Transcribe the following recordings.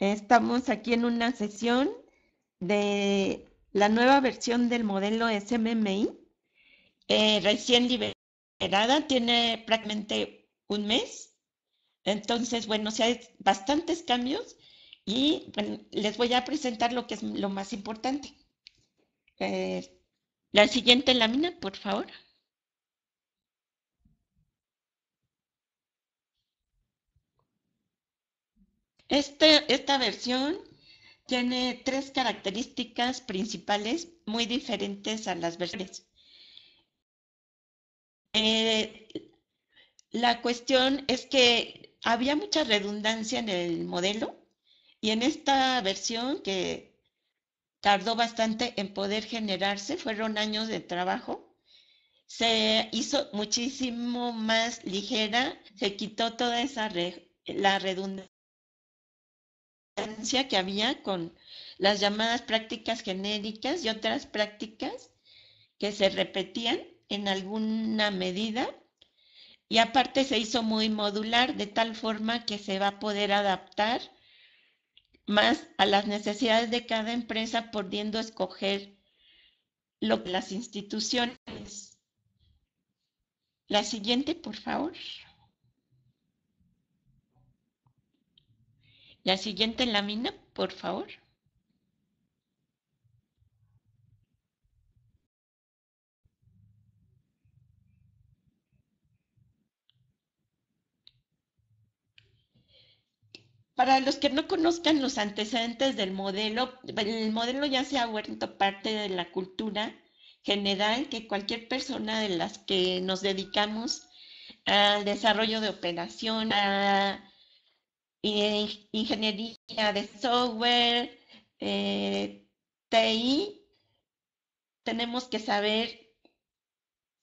Estamos aquí en una sesión de la nueva versión del modelo SMMI, eh, recién liberada, tiene prácticamente un mes. Entonces, bueno, se hay bastantes cambios y les voy a presentar lo que es lo más importante. Eh, la siguiente lámina, por favor. Este, esta versión tiene tres características principales muy diferentes a las versiones. Eh, la cuestión es que había mucha redundancia en el modelo y en esta versión que tardó bastante en poder generarse, fueron años de trabajo, se hizo muchísimo más ligera, se quitó toda esa la redundancia que había con las llamadas prácticas genéricas y otras prácticas que se repetían en alguna medida y aparte se hizo muy modular de tal forma que se va a poder adaptar más a las necesidades de cada empresa pudiendo escoger lo que las instituciones. La siguiente, por favor. La siguiente lámina, por favor. Para los que no conozcan los antecedentes del modelo, el modelo ya se ha vuelto parte de la cultura general que cualquier persona de las que nos dedicamos al desarrollo de operación, a ingeniería de software, eh, TI, tenemos que saber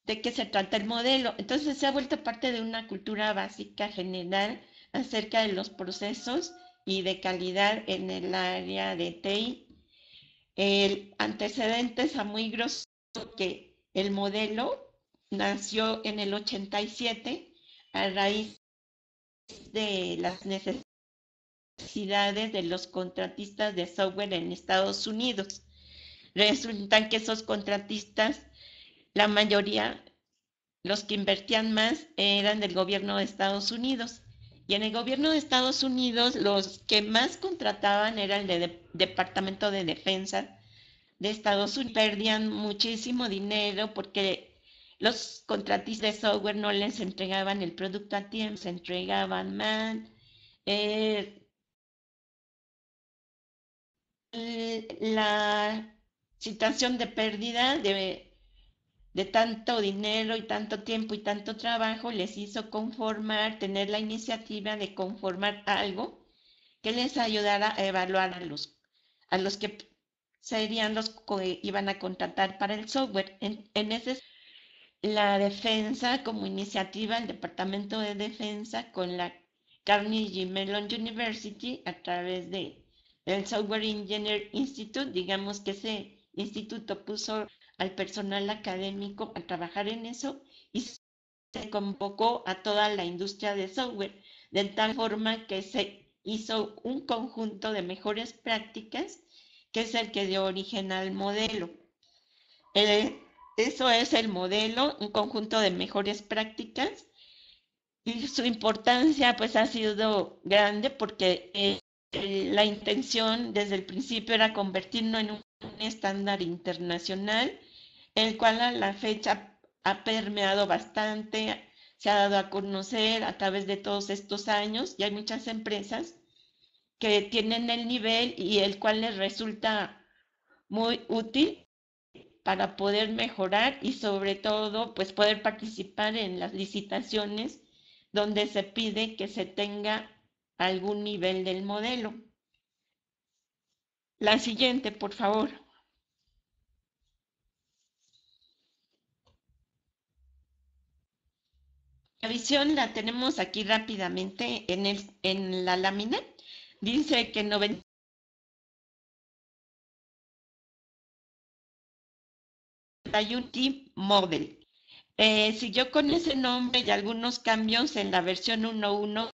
de qué se trata el modelo. Entonces se ha vuelto parte de una cultura básica general acerca de los procesos y de calidad en el área de TI. El antecedente es muy grosso que el modelo nació en el 87 a raíz de las necesidades de los contratistas de software en Estados Unidos. Resultan que esos contratistas, la mayoría, los que invertían más eran del gobierno de Estados Unidos. Y en el gobierno de Estados Unidos, los que más contrataban eran el Departamento de Defensa de Estados Unidos. Perdían muchísimo dinero porque los contratistas de software no les entregaban el producto a tiempo, se entregaban mal, eh, la situación de pérdida de, de tanto dinero y tanto tiempo y tanto trabajo les hizo conformar, tener la iniciativa de conformar algo que les ayudara a evaluar a los, a los que serían los que iban a contratar para el software. En, en ese, la defensa como iniciativa, el Departamento de Defensa con la Carnegie Mellon University a través de el Software Engineer Institute, digamos que ese instituto puso al personal académico a trabajar en eso y se convocó a toda la industria de software, de tal forma que se hizo un conjunto de mejores prácticas, que es el que dio origen al modelo. Eh, eso es el modelo, un conjunto de mejores prácticas. Y su importancia pues ha sido grande porque eh, la intención desde el principio era convertirlo en un, estándar internacional, el cual a la fecha ha permeado bastante, se ha dado a conocer a través de todos estos años y hay muchas empresas que tienen el nivel y el cual les resulta muy útil para poder mejorar y sobre todo pues poder participar en las licitaciones donde se pide que se tenga algún nivel del modelo. La siguiente, por favor. La visión la tenemos aquí rápidamente en, el, en la lámina. Dice que 90 team Model. Eh, siguió con ese nombre y algunos cambios en la versión 1.1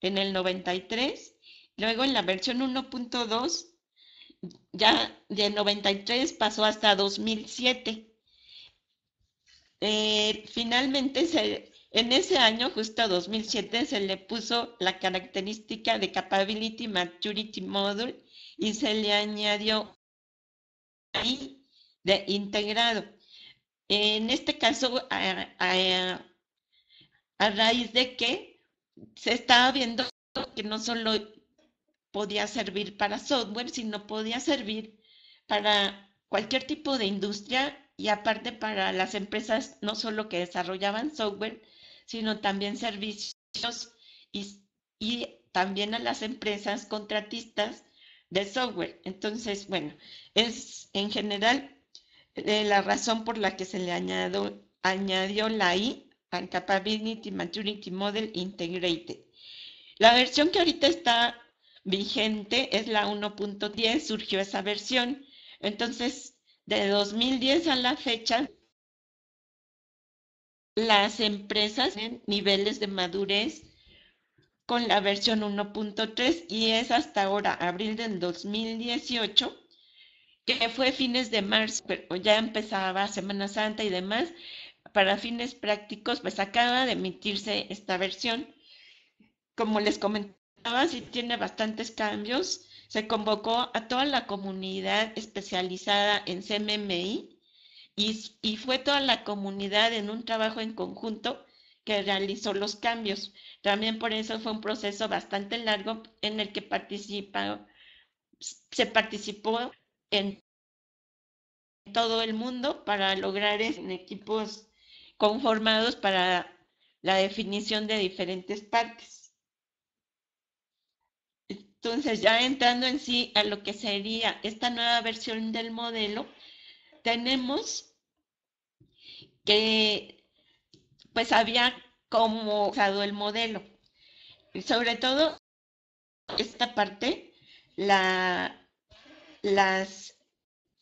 en el 93, luego en la versión 1.2, ya de 93 pasó hasta 2007. Eh, finalmente, en ese año, justo 2007, se le puso la característica de Capability Maturity Module y se le añadió ahí de integrado. En este caso, a, a raíz de que se estaba viendo que no solo podía servir para software, sino podía servir para cualquier tipo de industria y aparte para las empresas no solo que desarrollaban software, sino también servicios y, también a las empresas contratistas de software. Entonces, bueno, es en general eh, la razón por la que se le añadió la I and Capability Maturity Model Integrated. La versión que ahorita está vigente es la 1.10, surgió esa versión. Entonces, de 2010 a la fecha, las empresas tienen niveles de madurez con la versión 1.3 y es hasta ahora, abril del 2018, que fue fines de marzo, pero ya empezaba Semana Santa y demás, para fines prácticos, pues acaba de emitirse esta versión. Como les comentaba, sí tiene bastantes cambios. Se convocó a toda la comunidad especializada en CMMI y, y fue toda la comunidad en un trabajo en conjunto que realizó los cambios. También por eso fue un proceso bastante largo en el que participa, se participó en todo el mundo para lograr en equipos conformados para la definición de diferentes partes. Entonces, ya entrando en sí a lo que sería esta nueva versión del modelo, tenemos que, pues había como usado el modelo. Y sobre todo, esta parte, la, las,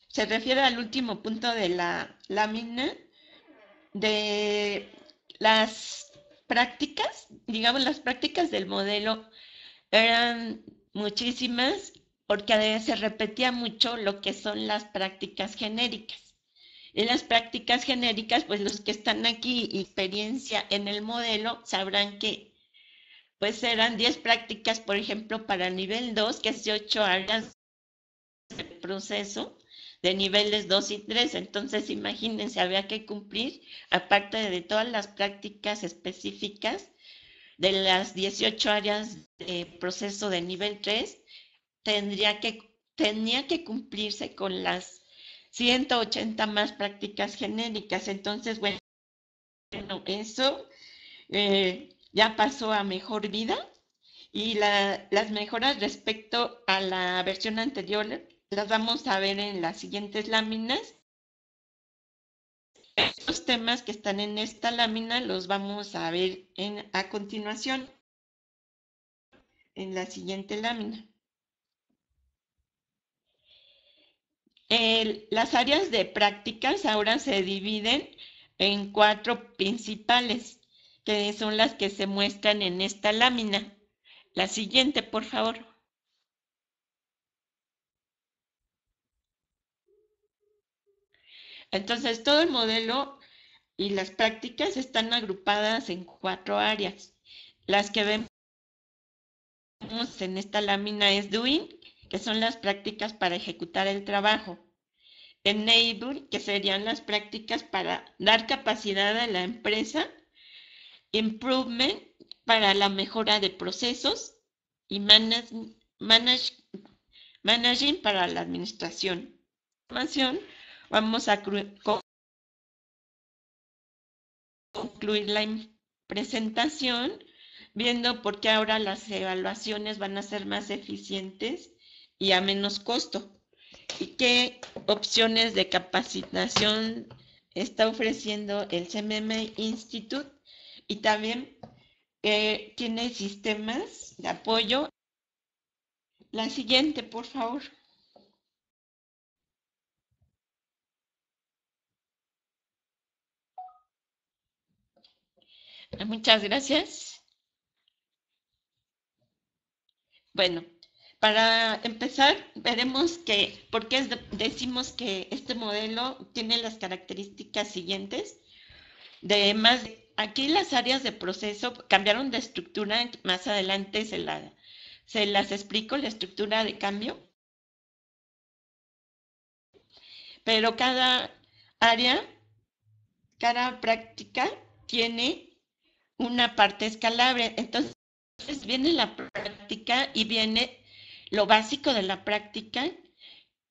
se refiere al último punto de la lámina, de las prácticas, digamos, las prácticas del modelo eran muchísimas porque se repetía mucho lo que son las prácticas genéricas. Y las prácticas genéricas, pues los que están aquí experiencia en el modelo sabrán que pues eran 10 prácticas, por ejemplo, para nivel 2, que es de 8 áreas de proceso, de niveles 2 y 3. Entonces, imagínense, había que cumplir, aparte de todas las prácticas específicas de las 18 áreas de proceso de nivel 3, tendría que, tenía que cumplirse con las 180 más prácticas genéricas. Entonces, bueno, eso eh, ya pasó a mejor vida y las mejoras respecto a la versión anterior las vamos a ver en las siguientes láminas. Los temas que están en esta lámina los vamos a ver en, a continuación, en la siguiente lámina. las áreas de prácticas ahora se dividen en cuatro principales, que son las que se muestran en esta lámina. La siguiente, por favor. Entonces, todo el modelo y las prácticas están agrupadas en cuatro áreas. Las que vemos en esta lámina es doing, que son las prácticas para ejecutar el trabajo. Enable, que serían las prácticas para dar capacidad a la empresa. Improvement, para la mejora de procesos. Y manage, managing, para la administración. Vamos a concluir la presentación viendo por qué ahora las evaluaciones van a ser más eficientes y a menos costo. ¿Y qué opciones de capacitación está ofreciendo el CMM Institute? Y también eh, tiene sistemas de apoyo. La siguiente, por favor. Muchas gracias. Bueno, para empezar, veremos que, por qué decimos que este modelo tiene las características siguientes. De más, aquí las áreas de proceso cambiaron de estructura, más adelante se, se las explico, la estructura de cambio. Pero cada área, cada práctica tiene una parte escalable. Entonces viene la práctica y viene lo básico de la práctica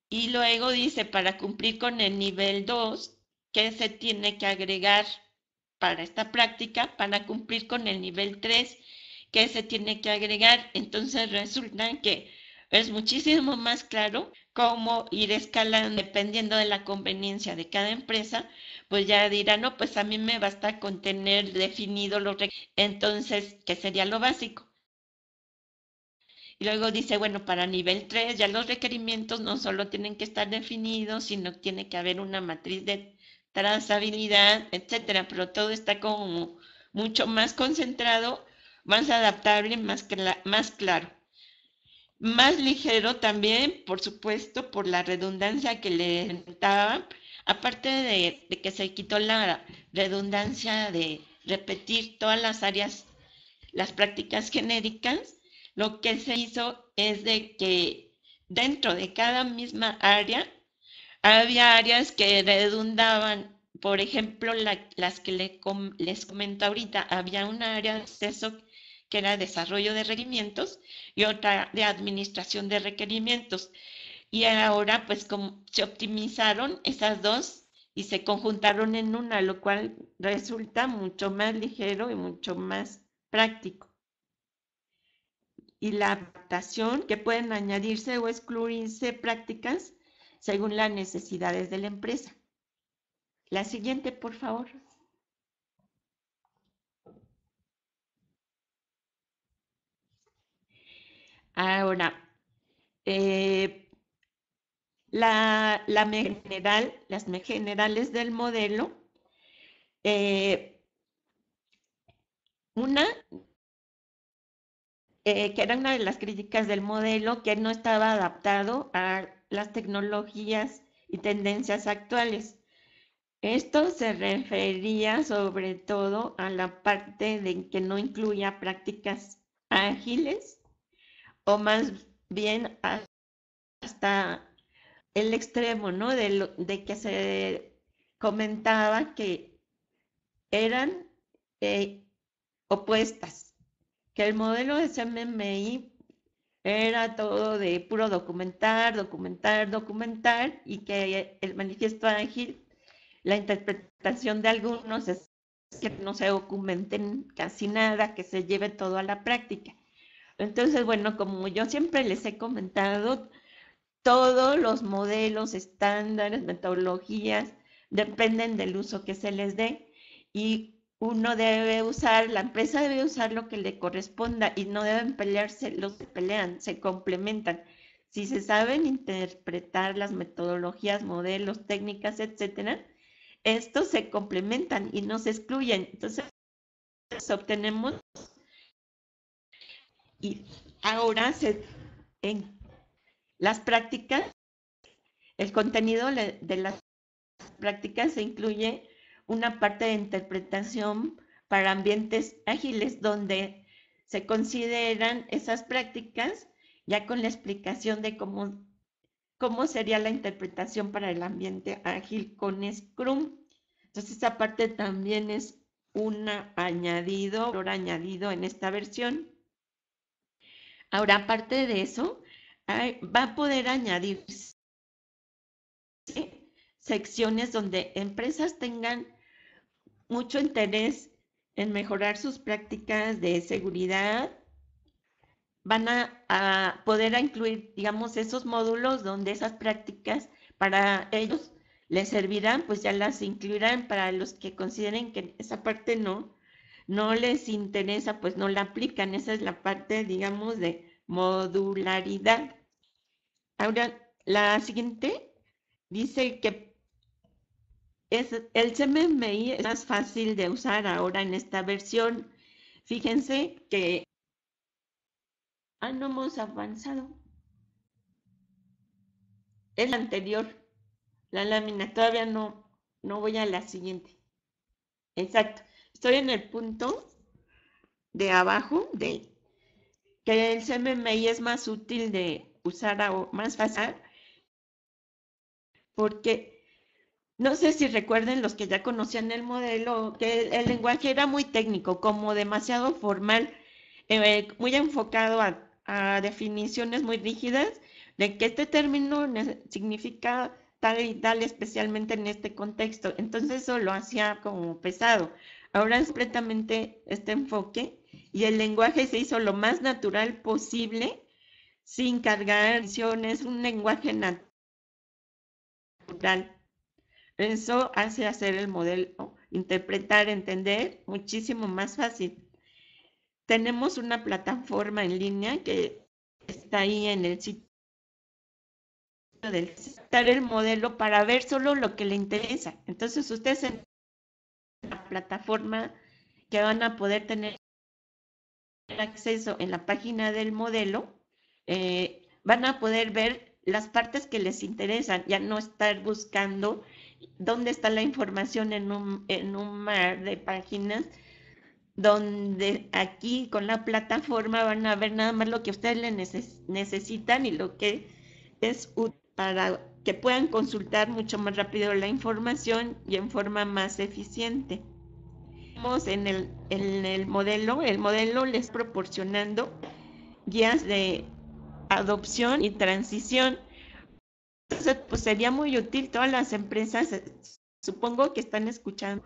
y luego dice para cumplir con el nivel 2, ¿qué se tiene que agregar para esta práctica? Para cumplir con el nivel 3, ¿qué se tiene que agregar? Entonces resulta que es muchísimo más claro cómo ir escalando dependiendo de la conveniencia de cada empresa, pues ya dirá, no, pues a mí me basta con tener definido los requisitos. Entonces, ¿qué sería lo básico? Y luego dice, bueno, para nivel 3 ya los requerimientos no solo tienen que estar definidos, sino que tiene que haber una matriz de trazabilidad, etcétera, pero todo está como mucho más concentrado, más adaptable, más claro. Más ligero también, por supuesto, por la redundancia que le daba, aparte de, que se quitó la redundancia de repetir todas las áreas, las prácticas genéricas, lo que se hizo es de que dentro de cada misma área había áreas que redundaban, por ejemplo, las que les comento ahorita, había un área de acceso que era desarrollo de requerimientos, y otra de administración de requerimientos. Y ahora, pues, como se optimizaron esas dos y se conjuntaron en una, lo cual resulta mucho más ligero y mucho más práctico. Y la adaptación, que pueden añadirse o excluirse prácticas según las necesidades de la empresa. La siguiente, por favor. Ahora, eh, la, la general, las generales del modelo, eh, una, eh, que era una de las críticas del modelo, que no estaba adaptado a las tecnologías y tendencias actuales. Esto se refería sobre todo a la parte de que no incluía prácticas ágiles o más bien hasta el extremo, ¿no? De, de que se comentaba que eran eh, opuestas, que el modelo de CMMI era todo de puro documentar, documentar, documentar, y que el manifiesto ágil, la interpretación de algunos es que no se documenten casi nada, que se lleve todo a la práctica. Entonces, bueno, como yo siempre les he comentado, todos los modelos, estándares, metodologías dependen del uso que se les dé y uno debe usar, la empresa debe usar lo que le corresponda y no deben pelearse, los que pelean, se complementan. Si se saben interpretar las metodologías, modelos, técnicas, etcétera, estos se complementan y no se excluyen. Entonces, obtenemos y ahora se, en las prácticas, el contenido de las prácticas se incluye una parte de interpretación para ambientes ágiles donde se consideran esas prácticas ya con la explicación de cómo, cómo sería la interpretación para el ambiente ágil con Scrum. Entonces, esa parte también es un añadido, valor añadido en esta versión. Ahora, aparte de eso, va a poder añadir secciones donde empresas tengan mucho interés en mejorar sus prácticas de seguridad. Van a, a poder incluir, digamos, esos módulos donde esas prácticas para ellos les servirán, pues ya las incluirán para los que consideren que esa parte no, no les interesa, pues no la aplican. Esa es la parte, digamos, de modularidad. Ahora, la siguiente dice que es, el CMMI es más fácil de usar ahora en esta versión. Fíjense que... Ah, no hemos avanzado. Es la anterior, la lámina. Todavía no, no voy a la siguiente. Exacto estoy en el punto de abajo de que el CMMI es más útil de usar o más fácil porque no sé si recuerden los que ya conocían el modelo, que el, lenguaje era muy técnico, como demasiado formal, eh, muy enfocado a, a, definiciones muy rígidas de que este término significa tal y tal, especialmente en este contexto. Entonces eso lo hacía como pesado. Ahora es completamente este enfoque y el lenguaje se hizo lo más natural posible sin cargar es un lenguaje natural. Eso hace hacer el modelo, interpretar, entender muchísimo más fácil. Tenemos una plataforma en línea que está ahí en el sitio del estar el modelo para ver solo lo que le interesa. Entonces usted plataforma que van a poder tener acceso en la página del modelo, eh, van a poder ver las partes que les interesan, ya no estar buscando dónde está la información en un, en un mar de páginas, donde aquí con la plataforma van a ver nada más lo que ustedes le necesitan y lo que es útil para que puedan consultar mucho más rápido la información y en forma más eficiente en el, modelo, el modelo les proporcionando guías de adopción y transición. pues sería muy útil todas las empresas, supongo que están escuchando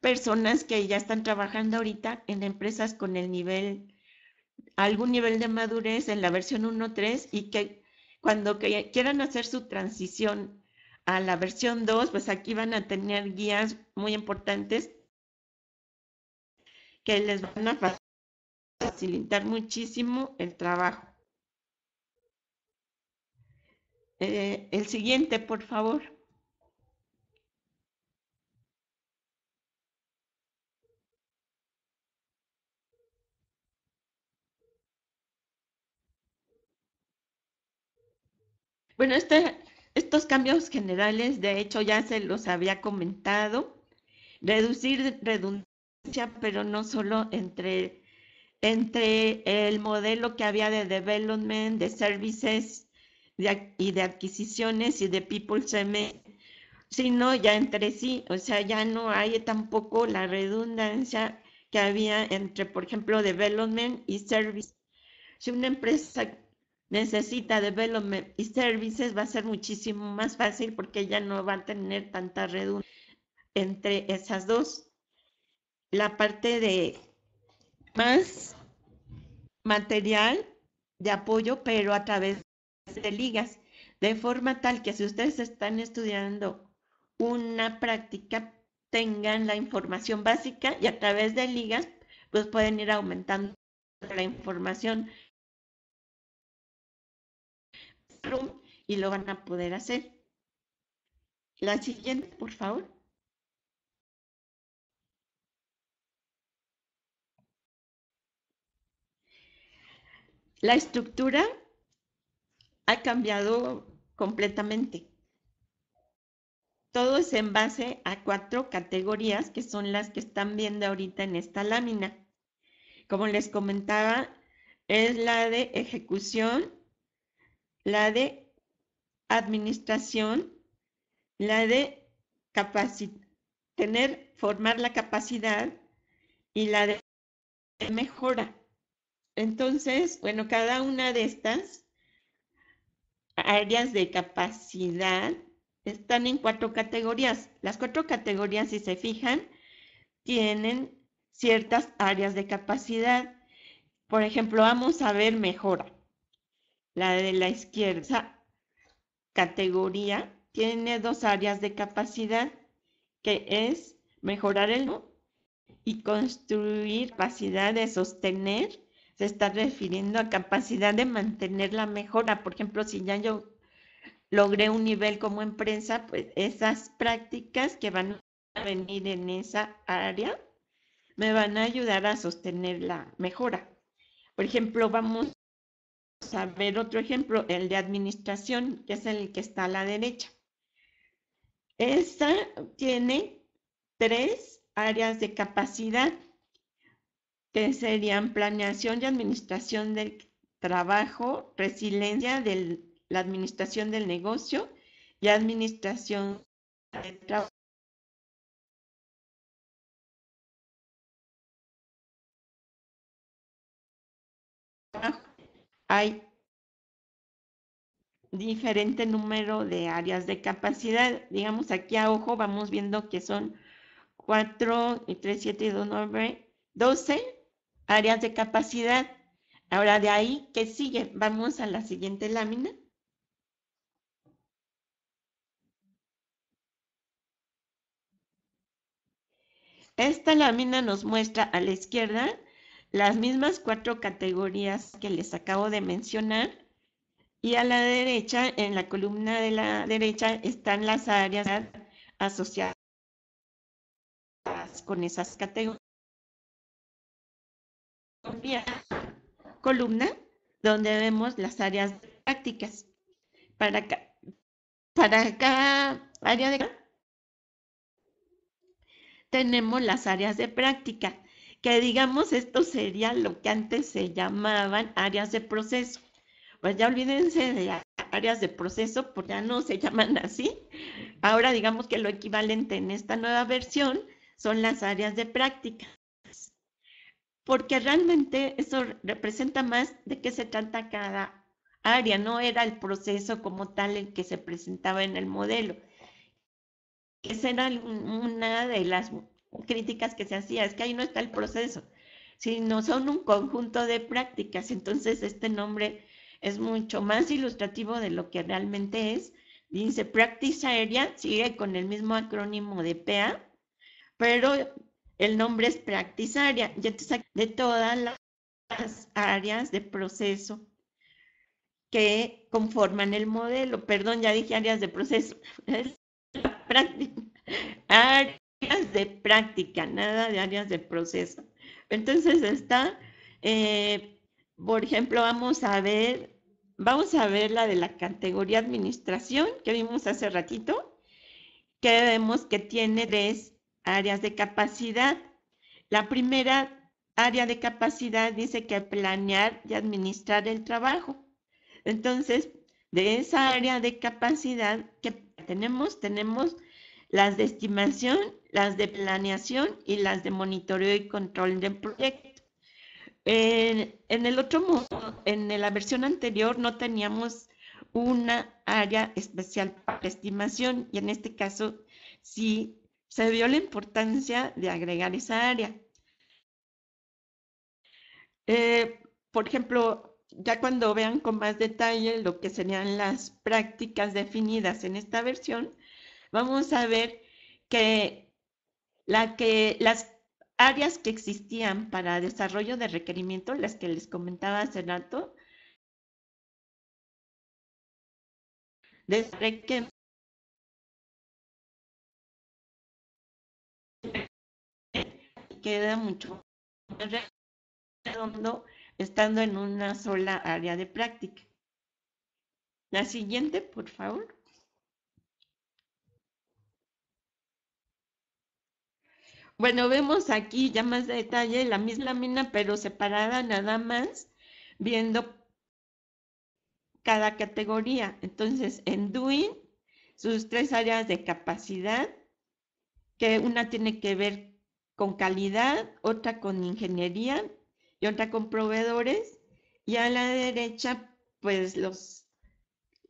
personas que ya están trabajando ahorita en empresas con el nivel, algún nivel de madurez en la versión 1.3 y que cuando quieran hacer su transición a la versión 2, pues aquí van a tener guías muy importantes que les van a facilitar muchísimo el trabajo. Eh, el siguiente, por favor. Bueno, este, estos cambios generales, de hecho, ya se los había comentado. Reducir redundancia pero no solo entre, entre el modelo que había de development, de services y de adquisiciones y de people CM, sino ya entre sí, o sea, ya no hay tampoco la redundancia que había entre, por ejemplo, development y service. Si una empresa necesita development y services, va a ser muchísimo más fácil porque ya no va a tener tanta redundancia entre esas dos la parte de más material de apoyo, pero a través de ligas, de forma tal que si ustedes están estudiando una práctica, tengan la información básica y a través de ligas, pues pueden ir aumentando la información y lo van a poder hacer. La siguiente, por favor. La estructura ha cambiado completamente. Todo es en base a cuatro categorías que son las que están viendo ahorita en esta lámina. Como les comentaba, es la de ejecución, la de administración, la de tener, formar la capacidad y la de mejora. Entonces, bueno, cada una de estas áreas de capacidad están en cuatro categorías. Las cuatro categorías, si se fijan, tienen ciertas áreas de capacidad. Por ejemplo, vamos a ver mejora. La de la izquierda, categoría, tiene dos áreas de capacidad, que es mejorar el y construir capacidad de sostener se está refiriendo a capacidad de mantener la mejora. Por ejemplo, si ya yo logré un nivel como empresa, pues esas prácticas que van a venir en esa área me van a ayudar a sostener la mejora. Por ejemplo, vamos a ver otro ejemplo, el de administración, que es el que está a la derecha. Esta tiene tres áreas de capacidad que serían planeación y administración del trabajo, resiliencia de la administración del negocio y administración del trabajo. Hay diferente número de áreas de capacidad. Digamos, aquí a ojo vamos viendo que son 4, 3, 7, 2, 9, 12 áreas de capacidad. Ahora de ahí, ¿qué sigue? Vamos a la siguiente lámina. Esta lámina nos muestra a la izquierda las mismas cuatro categorías que les acabo de mencionar. Y a la derecha, en la columna de la derecha, están las áreas asociadas con esas categorías columna donde vemos las áreas prácticas. Para, cada área de tenemos las áreas de práctica, que digamos esto sería lo que antes se llamaban áreas de proceso. Pues ya olvídense de áreas de proceso, porque ya no se llaman así. Ahora digamos que lo equivalente en esta nueva versión son las áreas de práctica porque realmente eso representa más de qué se trata cada área, no era el proceso como tal el que se presentaba en el modelo. Esa era una de las críticas que se hacía, es que ahí no está el proceso, sino son un conjunto de prácticas, entonces este nombre es mucho más ilustrativo de lo que realmente es. Dice Practice Area, sigue con el mismo acrónimo de PEA, pero el nombre es practice ya Y entonces de todas las áreas de proceso que conforman el modelo. Perdón, ya dije áreas de proceso. Es Áreas de práctica, nada de áreas de proceso. Entonces está, eh, por ejemplo, vamos a ver, vamos a ver la de la categoría administración que vimos hace ratito, que vemos que tiene tres áreas de capacidad. La primera área de capacidad dice que planear y administrar el trabajo. Entonces, de esa área de capacidad que tenemos, tenemos las de estimación, las de planeación y las de monitoreo y control del proyecto. En, en el otro modo, en la versión anterior no teníamos una área especial para estimación y en este caso sí se vio la importancia de agregar esa área. Eh, por ejemplo, ya cuando vean con más detalle lo que serían las prácticas definidas en esta versión, vamos a ver que, las áreas que existían para desarrollo de requerimientos, las que les comentaba hace rato, desde queda mucho más redondo estando en una sola área de práctica. La siguiente, por favor. Bueno, vemos aquí ya más detalle la misma mina, pero separada nada más, viendo cada categoría. Entonces, en Doing, sus tres áreas de capacidad, que una tiene que ver con con calidad, otra con ingeniería y otra con proveedores. Y a la derecha, pues los,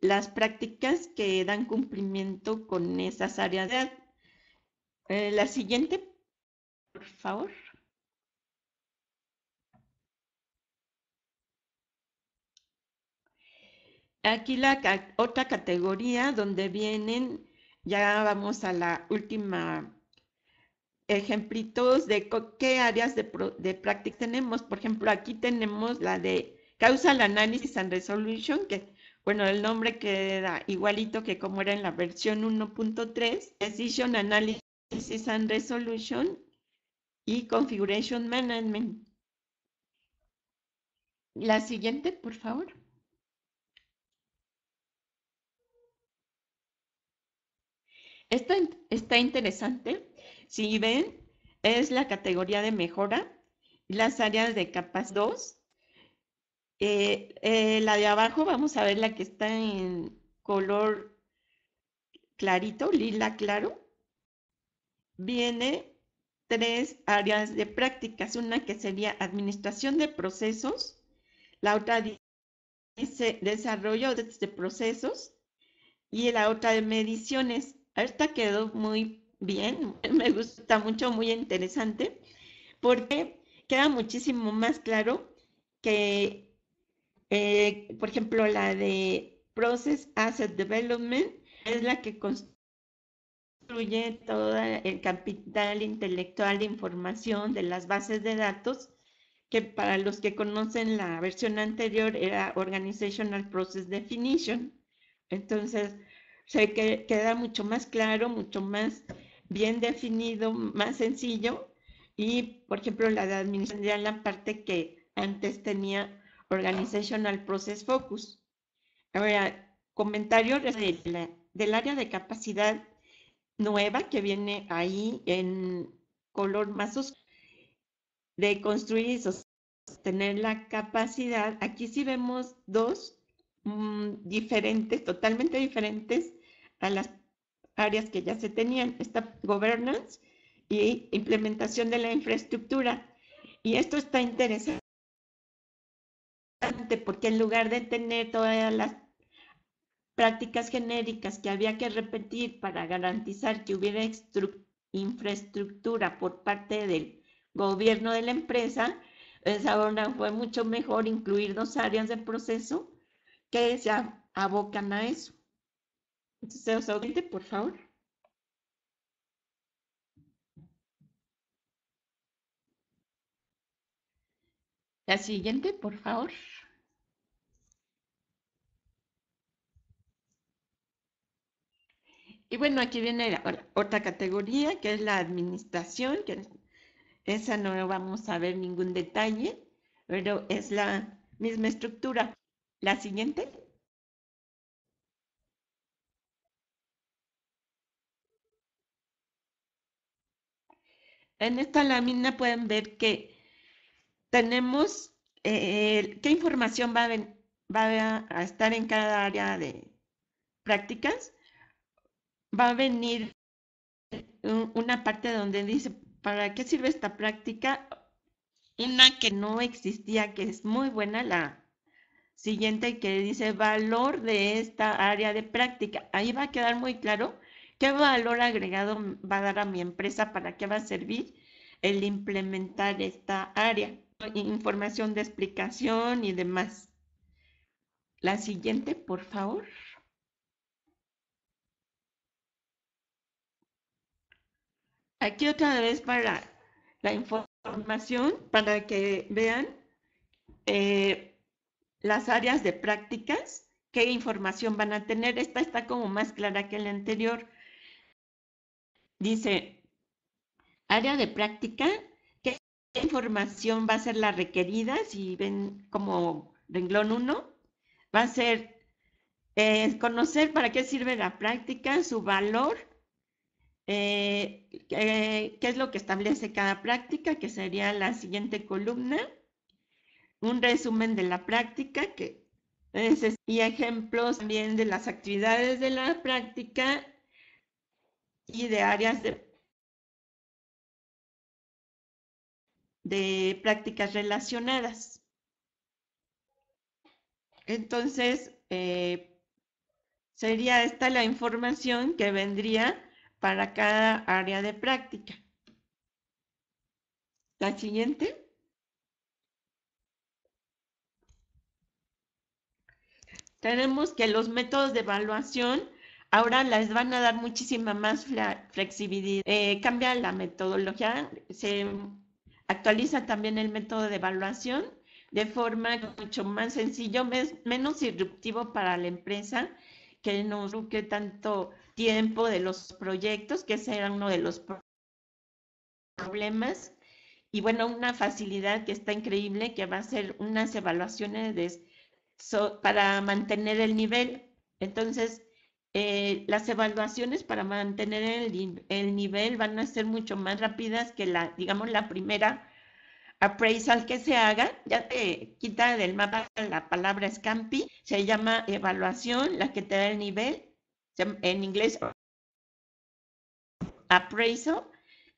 las prácticas que dan cumplimiento con esas áreas. De, eh, la siguiente, por favor. Aquí la otra categoría donde vienen, ya vamos a la última ejemplitos de qué áreas de, de práctica tenemos. Por ejemplo, aquí tenemos la de Causal Analysis and Resolution, que, bueno, el nombre queda igualito que como era en la versión 1.3, Decision Analysis and Resolution y Configuration Management. La siguiente, por favor. Esta está interesante si ven, es la categoría de mejora, las áreas de capas 2. Eh, eh, la de abajo, vamos a ver la que está en color clarito, lila claro. Viene tres áreas de prácticas, una que sería administración de procesos, la otra desarrollo de, procesos y la otra de mediciones. Esta quedó muy bien, me gusta mucho, muy interesante, porque queda muchísimo más claro que, eh, por ejemplo, la de Process Asset Development es la que construye todo el capital intelectual de información de las bases de datos, que para los que conocen la versión anterior era Organizational Process Definition. Entonces, se queda mucho más claro, mucho más bien definido, más sencillo. Y, por ejemplo, la de administración la parte que antes tenía Organizational Process Focus. Ahora, comentario del área de capacidad nueva que viene ahí en color más oscuro de construir y sostener la capacidad. Aquí sí vemos dos mm, diferentes, totalmente diferentes a las áreas que ya se tenían, esta governance y implementación de la infraestructura. Y esto está interesante porque en lugar de tener todas las prácticas genéricas que había que repetir para garantizar que hubiera infraestructura por parte del gobierno de la empresa, esa pues ahora fue mucho mejor incluir dos áreas de proceso que se abocan a eso la oyente, por favor. La siguiente, por favor. Y bueno, aquí viene otra categoría, que es la administración, que esa no vamos a ver ningún detalle, pero es la misma estructura. La siguiente. en esta lámina pueden ver que tenemos eh, qué información va va a estar en cada área de prácticas. Va a venir una parte donde dice, ¿para qué sirve esta práctica? Una que no existía, que es muy buena, la siguiente que dice valor de esta área de práctica. Ahí va a quedar muy claro ¿Qué valor agregado va a dar a mi empresa? ¿Para qué va a servir el implementar esta área? Información de explicación y demás. La siguiente, por favor. Aquí otra vez para la información, para que vean eh, las áreas de prácticas, qué información van a tener. Esta está como más clara que la anterior. Dice, área de práctica, ¿qué información va a ser la requerida? Si ven como renglón 1, va a ser eh, conocer para qué sirve la práctica, su valor, eh, eh, qué es lo que establece cada práctica, que sería la siguiente columna, un resumen de la práctica que y ejemplos también de las actividades de la práctica y de áreas de, prácticas relacionadas. Entonces, eh, sería esta la información que vendría para cada área de práctica. La siguiente. Tenemos que los métodos de evaluación Ahora les van a dar muchísima más flexibilidad. Eh, cambia la metodología, se actualiza también el método de evaluación de forma mucho más sencillo, menos disruptivo para la empresa, que no que tanto tiempo de los proyectos, que ese era uno de los problemas. Y bueno, una facilidad que está increíble, que va a ser unas evaluaciones de, para mantener el nivel. Entonces, eh, las evaluaciones para mantener el, el, nivel van a ser mucho más rápidas que la, digamos, la primera appraisal que se haga. Ya te quita del mapa la palabra scampi, se llama evaluación, la que te da el nivel, en inglés appraisal.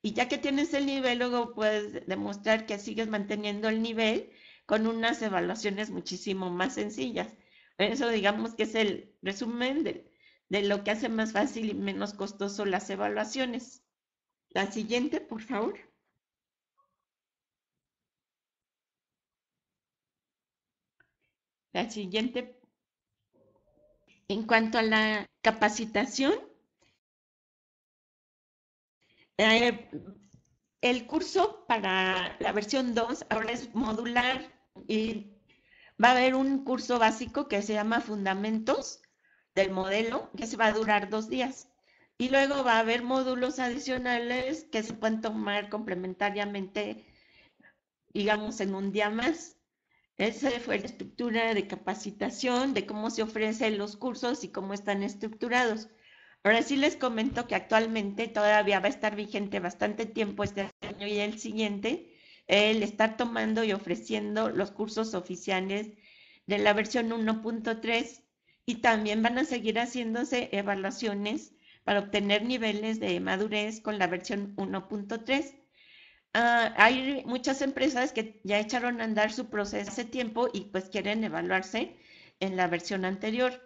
Y ya que tienes el nivel, luego puedes demostrar que sigues manteniendo el nivel con unas evaluaciones muchísimo más sencillas. Eso digamos que es el resumen del, de lo que hace más fácil y menos costoso las evaluaciones. La siguiente, por favor. La siguiente. En cuanto a la capacitación, eh, el curso para la versión 2 ahora es modular y va a haber un curso básico que se llama Fundamentos del modelo, que se va a durar dos días. Y luego va a haber módulos adicionales que se pueden tomar complementariamente, digamos, en un día más. Esa fue la estructura de capacitación, de cómo se ofrecen los cursos y cómo están estructurados. Ahora sí les comento que actualmente todavía va a estar vigente bastante tiempo este año y el siguiente, el estar tomando y ofreciendo los cursos oficiales de la versión 1.3 y también van a seguir haciéndose evaluaciones para obtener niveles de madurez con la versión 1.3. Ah, hay muchas empresas que ya echaron a andar su proceso hace tiempo y pues quieren evaluarse en la versión anterior.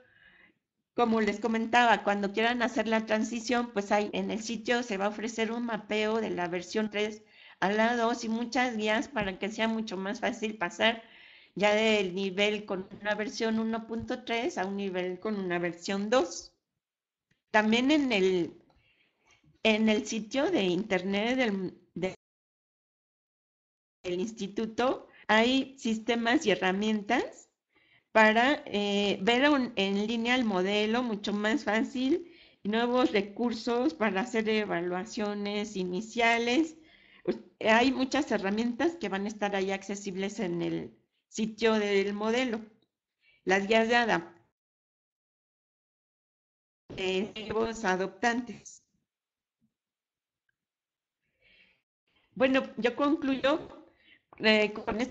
Como les comentaba, cuando quieran hacer la transición, pues hay, en el sitio se va a ofrecer un mapeo de la versión 3 a la 2 y muchas guías para que sea mucho más fácil pasar ya del nivel con una versión 1.3 a un nivel con una versión 2. También en el, en el sitio de internet del, instituto hay sistemas y herramientas para eh, ver en línea el modelo mucho más fácil, nuevos recursos para hacer evaluaciones iniciales. Hay muchas herramientas que van a estar ahí accesibles en el, sitio del modelo. Las guías de adaptación eh, nuevos adoptantes. Bueno, yo concluyo eh, con esto.